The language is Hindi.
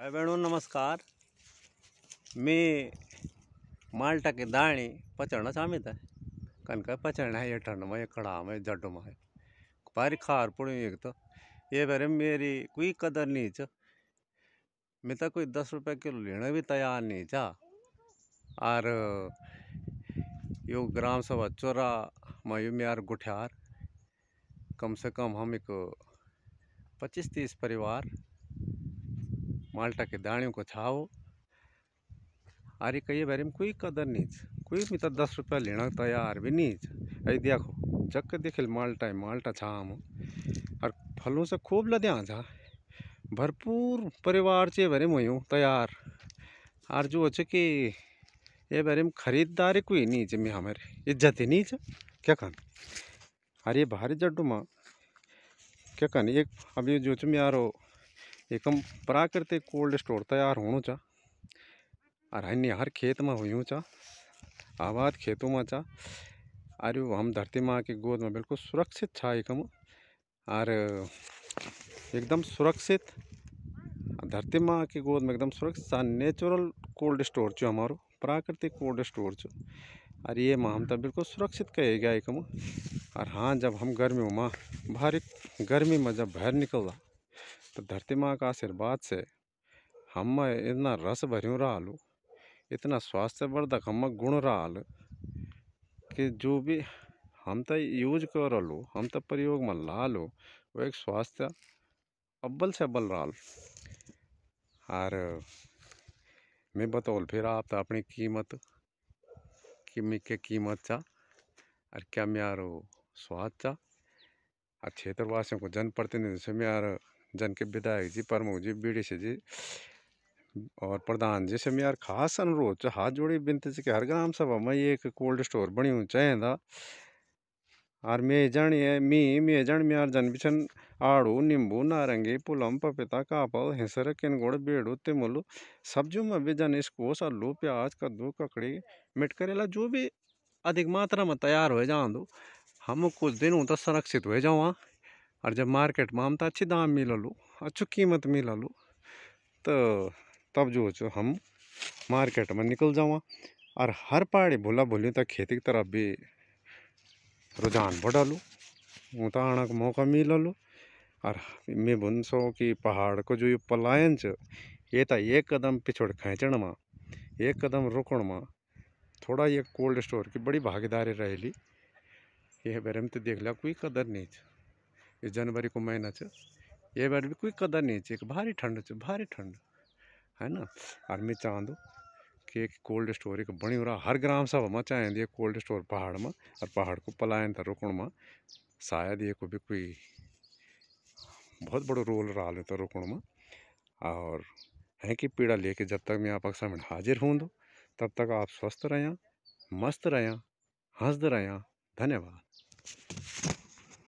भाई बहनों नमस्कार मी के टाके दाणे पचणच था कनक पचड़ना है ये ठंड में ये कड़ा में जड में भारी खार पड़ी एक तो ये बारे मेरी कोई कदर नहीं च मैं तो कोई दस रुपये किलो लेना भी तैयार नहीं चा और यो ग्राम सभा चोरा मैं मेरा गुठियार कम से कम हम एक पच्चीस तीस परिवार माल्टा के दाणियों को छाओ अरे कई बारे में कोई कदर नहीं कोई भी तो दस रुपया लेना तैयार भी नहीं अरे देखो जग देखे माल्टा है माल्टा छाम और फलों से खूब लद्या जा भरपूर परिवार से भरे में हूँ तैयार और जो अच्छे कि ये बारे में खरीदारी कोई नहीं जिम्मे हमारे इज्जत ही नहीं है क्या कहन अरे भारी जड्डू माँ क्या कहन एक अभी जो चुम यार हो एकदम प्राकृतिक कोल्ड स्टोर तैयार હોણું ચા और हर खेत में हुई चा आबाद खेतों में चा अरे हम धरती माँ की गोद में बिल्कुल सुरक्षित छा एकम और एकदम सुरक्षित धरती माँ की गोद में एकदम सुरक्षित नेचुरल कोल्ड स्टोर चो हमारो प्राकृतिक कोल्ड स्टोर चो और ये माँ हम तो बिल्कुल सुरक्षित कहे गया एकम और हाँ जब हम गर्मियों में भारी गर्मी में जब बाहर निकल रहा तो धरती माँ का आशीर्वाद से हम इतना रस भरू रहा इतना स्वास्थ्यवर्धक हम गुण रहा कि जो भी हम तो यूज कर लो हम तो प्रयोग में ला लो वो एक स्वास्थ्य अब्बल से अब्बल रहा और मैं बतौल फिर आप तो अपनी कीमत कि मैं क्या कीमत चा और क्या मैं यार स्वाद चा और क्षेत्रवासियों को जनप्रतिनिधि से मैं यार जन के विधायक जी प्रमुख जी बी जी और प्रधान जी से मेरा खास अनुरोध हाथ जोड़ी विनती छ कि हर ग्राम सभा में एक कोल्ड स्टोर बनी चाहे था और मे जन ये मी मे जन मेरा जन बिछन आड़ू नींबू नारंगी पुलम पपीता कापल हिसर किनगुड़ बेड़ू तिमुल सब्जियों में भी जन स्कोस आलू प्याज कद्दू ककड़ी मिट करेला जो भी अधिक मात्रा में तैयार हो जाऊँ हम कुछ दिन तो संरक्षित हो जाऊँ हाँ। और जब मार्केट में हम तो अच्छे दाम मिलल अच्छो कीमत मिलल तो तब जो चो हम मार्केट में निकल जावा और हर पहाड़ी भूला भूली तो खेती की तरफ भी रुझान बढ़ल ऊँ तो आणा का मौका मिलल और मैं बुन सो कि पहाड़ को जो ये पलायन च ये तो एक कदम पिछड़ खेचण में एक कदम रोकण में थोड़ा ये कोल्ड स्टोर की बड़ी भागीदारी रहेली बारे बेरम तो देख लिया कोई कदर नहीं ये जनवरी को महीना ये बार भी कोई कदर नहीं चाहिए भारी ठंड भारी ठंड है ना और मैं चाहूँ कि एक कोल्ड स्टोर एक बनी रहा हर ग्राम सभा में चाहें ये कोल्ड स्टोर पहाड़ में और पहाड़ को पलायन था रोकण में शायद ये को भी कोई बहुत बड़ो रोल रहा है रोकण में और है कि पीड़ा लेके जब तक मैं आप सामने हाजिर हूँ दो तब तक आप स्वस्थ रहें मस्त रहें हंसद रहें धन्यवाद